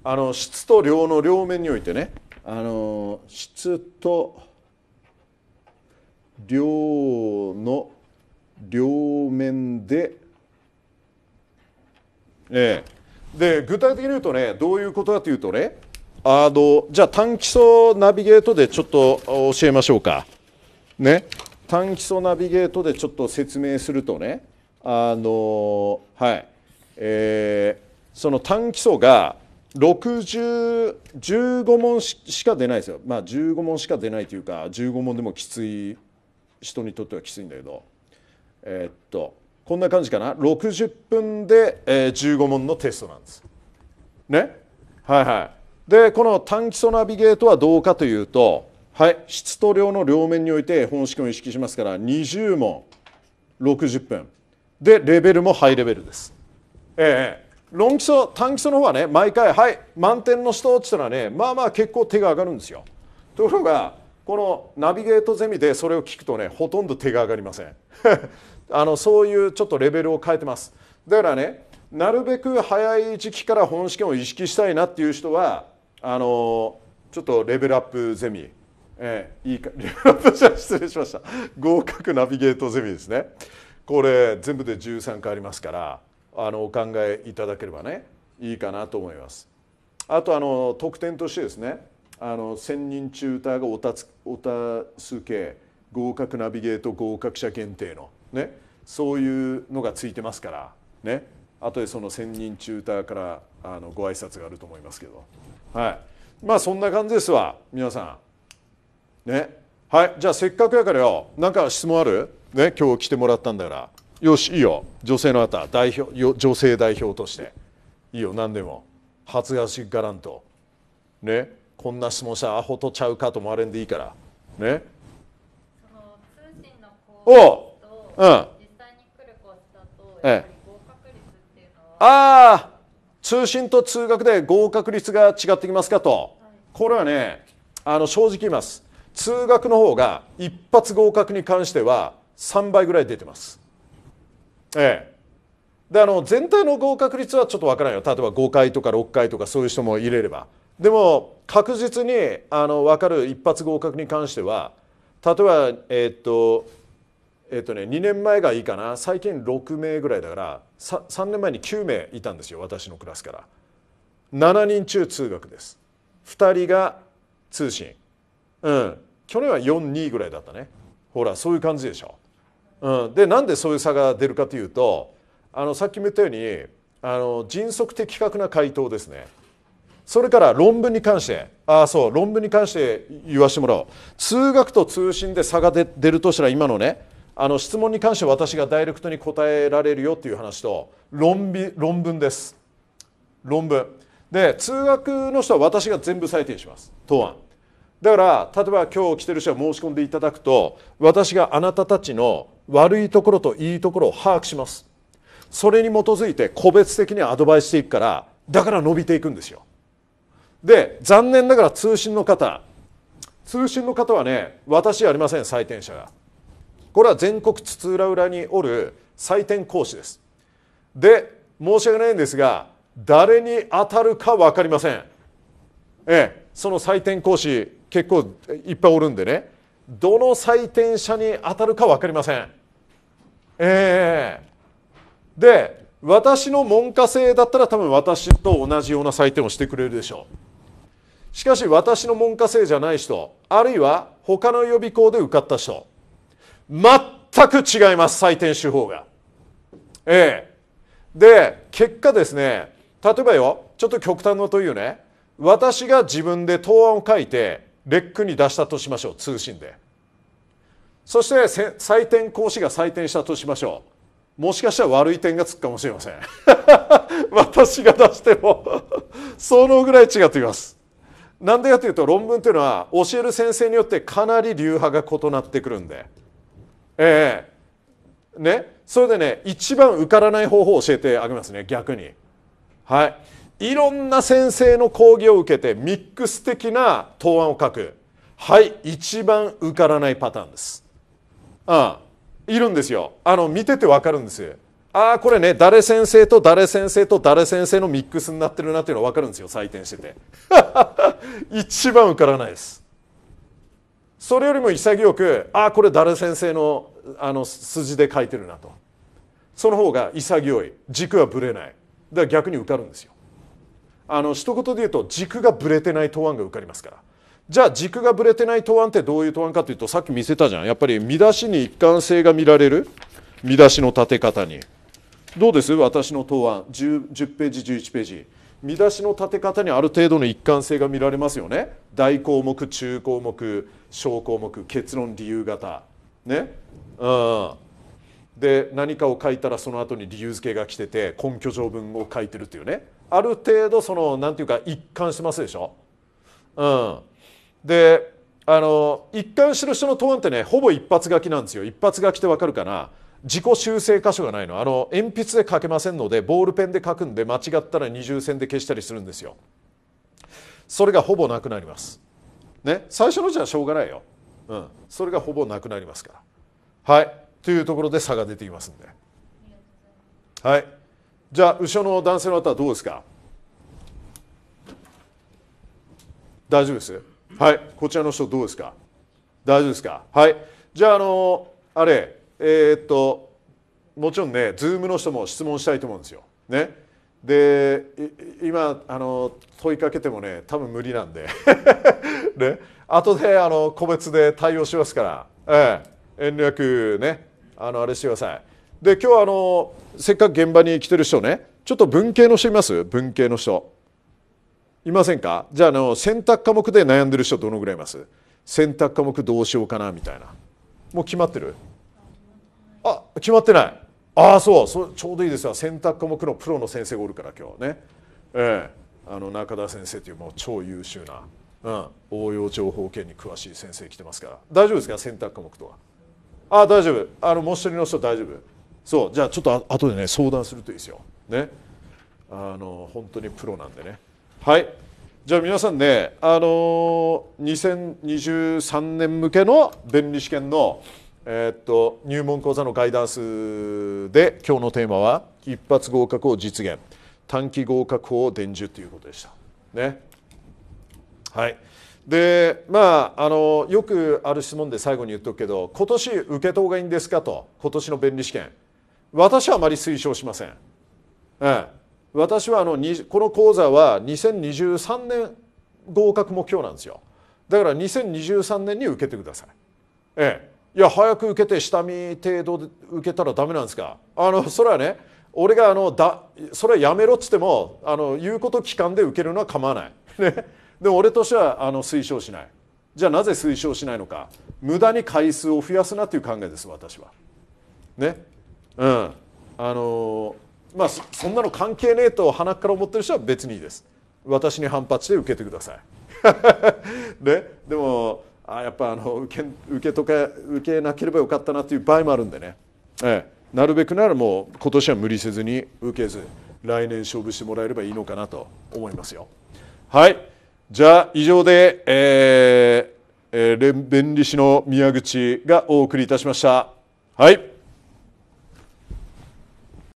S1: あの質と量の両面においてねあの質と量の両面で、ええ、で具体的に言うとねどういうことかというとねあのじゃあ単基礎ナビゲートでちょっと教えましょうか。ね、単基礎ナビゲートでちょっと説明するとねあのはいえーその単基礎が15問しか出ないですよまあ15問しか出ないというか15問でもきつい人にとってはきついんだけどえー、っとこんな感じかな60分で、えー、15問のテストなんですねはいはいでこの単基礎ナビゲートはどうかというとはい質と量の両面において本験を意識しますから20問60分でレベルもハイレベルですええー論基礎単基礎の方はね毎回はい満点の人って言ったらねまあまあ結構手が上がるんですよところがこのナビゲートゼミでそれを聞くとねほとんど手が上がりません あのそういうちょっとレベルを変えてますだからねなるべく早い時期から本試験を意識したいなっていう人はあのちょっとレベルアップゼミえー、いいか、失礼しました。合格ナビゲートゼミですね。これ全部で13回ありますから、あのお考えいただければねいいかなと思います。あとあの特典としてですねあの1,000人中歌がおたすけ合格ナビゲート合格者限定のねそういうのがついてますからね後でその1,000人中歌からあのご挨拶があると思いますけどはいまあそんな感じですわ皆さんねはいじゃあせっかくやからよなんか質問あるね今日来てもらったんだから。よしいいよ女性の方代表女性代表としていいよ何でも初芽しがらんとねこんな質問したらアホとちゃうかと思われんでいいからねおおうん、ええ、ああ通信と通学で合格率が違ってきますかと、はい、これはねあの正直言います通学の方が一発合格に関しては3倍ぐらい出てますええであの全体の合格率はちょっとわからないよ例えば5回とか6回とかそういう人も入れればでも確実にあの分かる一発合格に関しては例えばえー、っとえー、っとね2年前がいいかな最近6名ぐらいだから 3, 3年前に9名いたんですよ私のクラスから7人中通学です2人が通信うん去年は42ぐらいだったねほらそういう感じでしょうん、でなんでそういう差が出るかというとあのさっきも言ったようにあの迅速的確な回答ですね。それから論文に関してああそう論文に関して言わせてもらおう通学と通信で差が出るとしたら今のねあの質問に関して私がダイレクトに答えられるよっていう話と論論文です論文で通学の人は私が全部採点します答案だから例えば今日来てる人は申し込んでいただくと私があなたたちの悪いところといいところを把握しますそれに基づいて個別的にアドバイスしていくからだから伸びていくんですよで残念ながら通信の方通信の方はね私ありません採点者がこれは全国津々浦々におる採点講師ですで申し訳ないんですが誰に当たるかわかりませんええその採点講師結構いっぱいおるんでねどの採点者に当たるかわかりませんえー、で私の門下生だったら多分私と同じような採点をしてくれるでしょうしかし私の門下生じゃない人あるいは他の予備校で受かった人全く違います採点手法がええー、で結果ですね例えばよちょっと極端のというね私が自分で答案を書いてレックに出したとしましょう通信で。そして採点講師が採点したとしましょうもしかしたら悪い点がつくかもしれません 私が出しても そのぐらい違っていますなんでかというと論文というのは教える先生によってかなり流派が異なってくるんでええー、ねそれでね一番受からない方法を教えてあげますね逆にはいいろんな先生の講義を受けてミックス的な答案を書くはい一番受からないパターンですうん、いるんですよあの見てて分かるんですああこれね誰先生と誰先生と誰先生のミックスになってるなっていうの分かるんですよ採点してて 一番受からないですそれよりも潔くああこれ誰先生のあの筋で書いてるなとその方が潔い軸はぶれないだから逆に受かるんですよあの一言で言うと軸がぶれてない答案が受かりますからじゃあ軸がぶれてない答案ってどういう答案かというとさっき見せたじゃんやっぱり見出しに一貫性が見られる見出しの立て方にどうです私の答案 10, 10ページ11ページ見出しの立て方にある程度の一貫性が見られますよね大項目中項目小項目結論理由型ねうんで何かを書いたらその後に理由付けが来てて根拠条文を書いてるっていうねある程度その何て言うか一貫してますでしょうんであの一貫しろ人の答案ってねほぼ一発書きなんですよ一発書きってわかるかな自己修正箇所がないのあの鉛筆で書けませんのでボールペンで書くんで間違ったら二重線で消したりするんですよそれがほぼなくなりますね最初のじゃしょうがないよ、うん、それがほぼなくなりますからはいというところで差が出てきますんではいじゃあ後ろの男性の方はどうですか大丈夫ですはいこちらの人どうですか大丈夫ですかはいじゃああのあれえー、っともちろんねズームの人も質問したいと思うんですよねで今あの問いかけてもね多分無理なんで ね後であの個別で対応しますから、ええ、遠慮ねあのあれしてくださいで今日あのせっかく現場に来てる人ねちょっと文系の人います文系の人いませんかじゃあの選択科目で悩んでる人どのぐらいいます選択科目どうしようかなみたいなもう決まってるあ決まってないああそうそちょうどいいですよ選択科目のプロの先生がおるから今日ねええあの中田先生というもう超優秀な、うん、応用情報系に詳しい先生来てますから大丈夫ですか選択科目とはああ大丈夫あのもう一人の人大丈夫そうじゃあちょっとあ後でね相談するといいですよねあの本当にプロなんでねはいじゃあ皆さんね、あのー、2023年向けの弁理試験の、えー、っと入門講座のガイダンスで今日のテーマは「一発合格を実現短期合格法を伝授」ということでした。ねはいでまあ、あのよくある質問で最後に言っとくけど今年受けた方がいいんですかと今年の弁理試験私はあまり推奨しません、うん。私はあのこの講座は2023年合格目標なんですよだから2023年に受けてくださいええいや早く受けて下見程度で受けたらダメなんですかあのそれはね俺があのだそれはやめろっつってもあの言うこと期間で受けるのは構わない、ね、でも俺としてはあの推奨しないじゃあなぜ推奨しないのか無駄に回数を増やすなという考えです私はねうんあのーまあそんなの関係ねえと鼻から思ってる人は別にいいです私に反発して受けてくださいで でもあやっぱあの受け受けとか受けなければよかったなという場合もあるんでね、ええ、なるべくならもう今年は無理せずに受けず来年勝負してもらえればいいのかなと思いますよ。はいじゃあ以上で、えーえー、弁理士の宮口がお送りいたしました。はい